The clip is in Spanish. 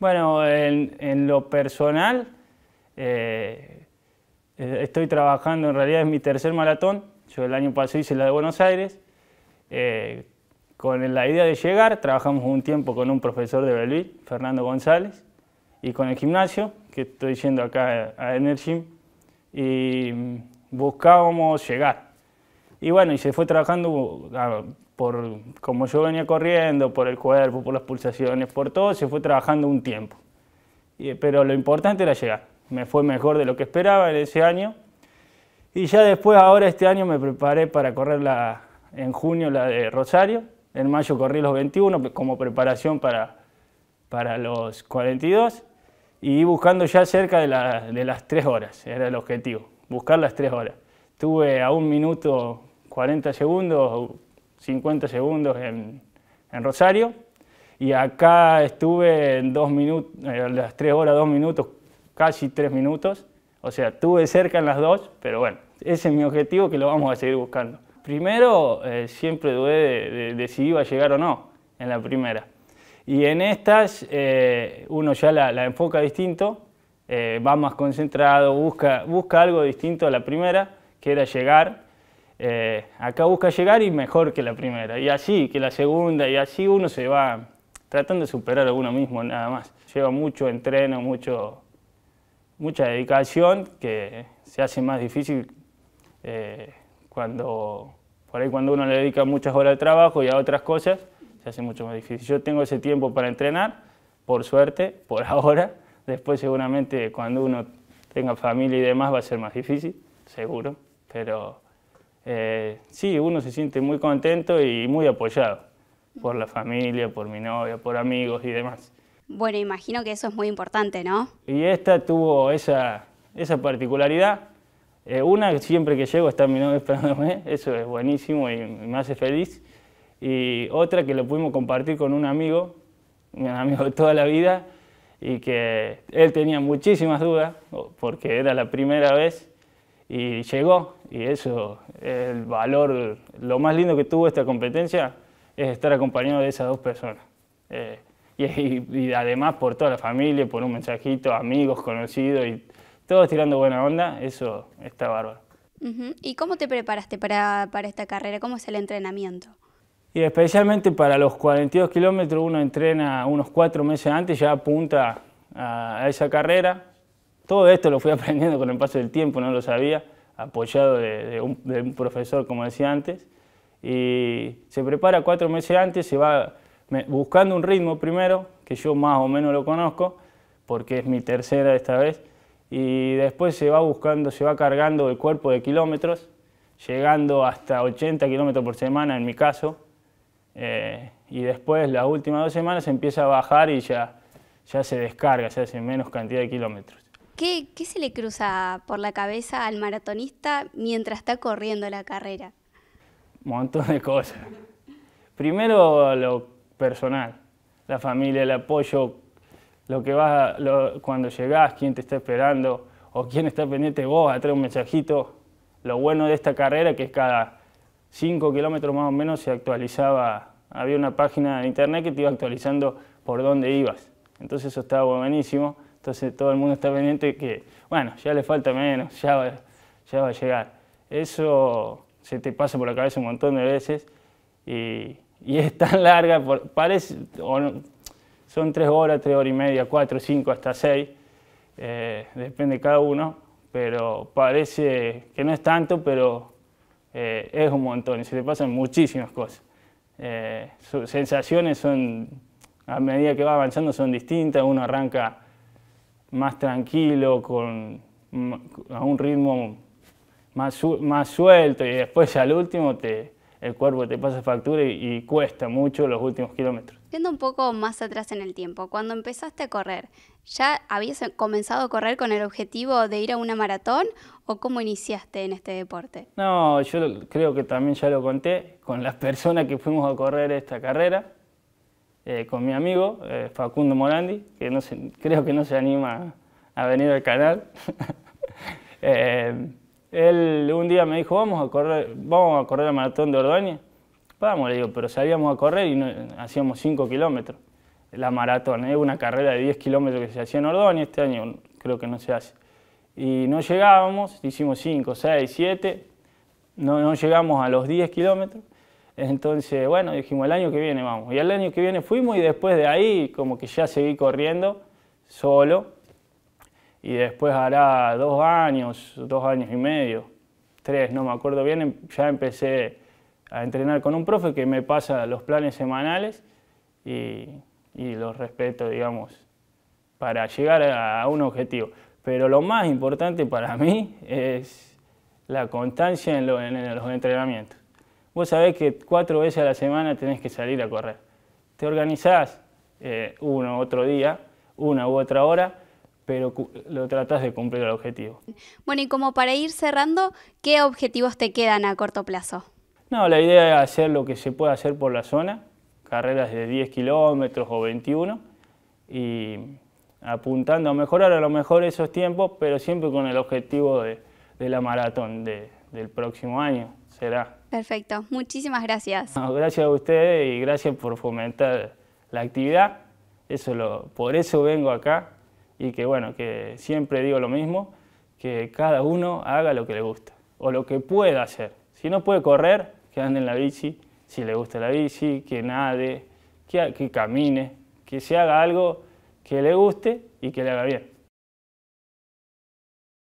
Bueno, en, lo personal, eh, eh, estoy trabajando, en realidad es mi tercer maratón. Yo el año pasado hice la de Buenos Aires. Eh, con la idea de llegar, trabajamos un tiempo con un profesor de Belví, Fernando González, y con el gimnasio, que estoy yendo acá a Energy, y buscábamos llegar. Y bueno, y se fue trabajando ah, por como yo venía corriendo, por el cuerpo, por las pulsaciones, por todo, se fue trabajando un tiempo. pero lo importante era llegar. Me fue mejor de lo que esperaba en ese año. Y ya después, ahora este año, me preparé para correr la, en junio la de Rosario. En mayo corrí los 21 como preparación para, para los 42 y buscando ya cerca de, de, las 3 horas, era el objetivo, buscar las 3 horas. Tuve a un minuto 40 segundos 50 segundos en, Rosario y acá estuve en dos minutos, eh, las 3 horas, 2 minutos, casi 3 minutos. O sea, estuve cerca en las dos, pero bueno, ese es mi objetivo que lo vamos a seguir buscando. Primero, eh, siempre dudé de, si iba a llegar o no en la primera. Y en estas eh, uno ya la, enfoca distinto, va más concentrado, busca, busca algo distinto a la primera, que era llegar eh, acá busca llegar y mejor que la primera, y así que la segunda, y así uno se va tratando de superar a uno mismo nada más. Lleva mucho entreno, mucho, mucha dedicación que se hace más difícil eh, cuando, por ahí cuando uno le dedica muchas horas al trabajo y a otras cosas, se hace mucho más difícil. Yo tengo ese tiempo para entrenar, por suerte, por ahora. Después seguramente cuando uno tenga familia y demás va a ser más difícil, seguro, pero eh, sí, uno se siente muy contento y muy apoyado por la familia, por mi novia, por amigos y demás. Bueno, imagino que eso es muy importante, ¿no? Y esta tuvo esa, esa particularidad. Eh, una, siempre que llego está mi novia esperándome, eso es buenísimo y me hace feliz. Y otra que lo pudimos compartir con un amigo, un amigo de toda la vida, y que él tenía muchísimas dudas, porque era la primera vez y llegó. Y eso, el valor, lo más lindo que tuvo esta competencia es estar acompañado de esas dos personas. Eh, y, además por toda la familia, por un mensajito, amigos, conocidos y todos tirando buena onda, eso está bárbaro. ¿Y cómo te preparaste para, para, esta carrera? ¿Cómo es el entrenamiento? Y especialmente para los 42 kilómetros uno entrena unos cuatro meses antes, ya apunta a esa carrera todo esto lo fui aprendiendo con el paso del tiempo, no lo sabía, apoyado de, un, profesor, como decía antes. Y se prepara cuatro meses antes, se va buscando un ritmo primero, que yo más o menos lo conozco, porque es mi tercera esta vez, y después se va buscando, se va cargando el cuerpo de kilómetros, llegando hasta 80 kilómetros por semana en mi caso, eh, y después las últimas dos semanas empieza a bajar y ya, ya se descarga, se hace menos cantidad de kilómetros. ¿Qué, se le cruza por la cabeza al maratonista mientras está corriendo la carrera? Un montón de cosas. Primero lo personal, la familia, el apoyo, lo que vas, cuando llegás, quién te está esperando o quién está pendiente vos vos, atrae un mensajito. Lo bueno de esta carrera que es cada 5 kilómetros más o menos se actualizaba, había una página de internet que te iba actualizando por dónde ibas. Entonces eso estaba buenísimo. Entonces todo el mundo está pendiente que, bueno, ya le falta menos, ya va, ya va a llegar. Eso se te pasa por la cabeza un montón de veces y, es tan larga, parece, son tres horas, tres horas y media, cuatro, cinco, hasta seis, eh, depende cada uno, pero parece que no es tanto, pero eh, es un montón y se te pasan muchísimas cosas. Eh, sus sensaciones son, a medida que va avanzando, son distintas, uno arranca más tranquilo, con, a un ritmo más, más suelto y después al último te, el cuerpo te pasa factura y, cuesta mucho los últimos kilómetros. viendo un poco más atrás en el tiempo, cuando empezaste a correr, ¿ya habías comenzado a correr con el objetivo de ir a una maratón o cómo iniciaste en este deporte? No, yo creo que también ya lo conté con las personas que fuimos a correr esta carrera. Eh, con mi amigo eh, Facundo Morandi, que no creo que no se anima a venir al canal. Eh, él un día me dijo, vamos a correr, vamos a correr la maratón de Ordoña. Vamos, le digo, pero salíamos a correr y hacíamos 5 kilómetros. La maratón, es una carrera de 10 kilómetros que se hacía en Ordoña, este año creo que no se hace. Y no llegábamos, hicimos 5, 6, 7, no llegamos a los 10 kilómetros entonces, bueno, dijimos, el año que viene vamos. Y el año que viene fuimos y después de ahí como que ya seguí corriendo solo. Y después hará dos años, dos años y medio, tres, no me acuerdo bien, em, ya empecé a entrenar con un profe que me pasa los planes semanales y, los respeto, digamos, para llegar a un objetivo. Pero lo más importante para mí es la constancia en los entrenamientos. Vos sabés que cuatro veces a la semana tenés que salir a correr. Te organizás eh, uno u otro día, una u otra hora, pero lo tratás de cumplir el objetivo. Bueno, y como para ir cerrando, ¿qué objetivos te quedan a corto plazo? No, la idea es hacer lo que se pueda hacer por la zona, carreras de 10 kilómetros o 21, y apuntando a mejorar a lo mejor esos tiempos, pero siempre con el objetivo de, la maratón del próximo año, será. Perfecto, muchísimas gracias. gracias a ustedes y gracias por fomentar la actividad. Eso lo, por eso vengo acá y que bueno, que siempre digo lo mismo, que cada uno haga lo que le gusta o lo que pueda hacer. Si no puede correr, que ande en la bici, si le gusta la bici, que nade, que, que camine, que se haga algo que le guste y que le haga bien.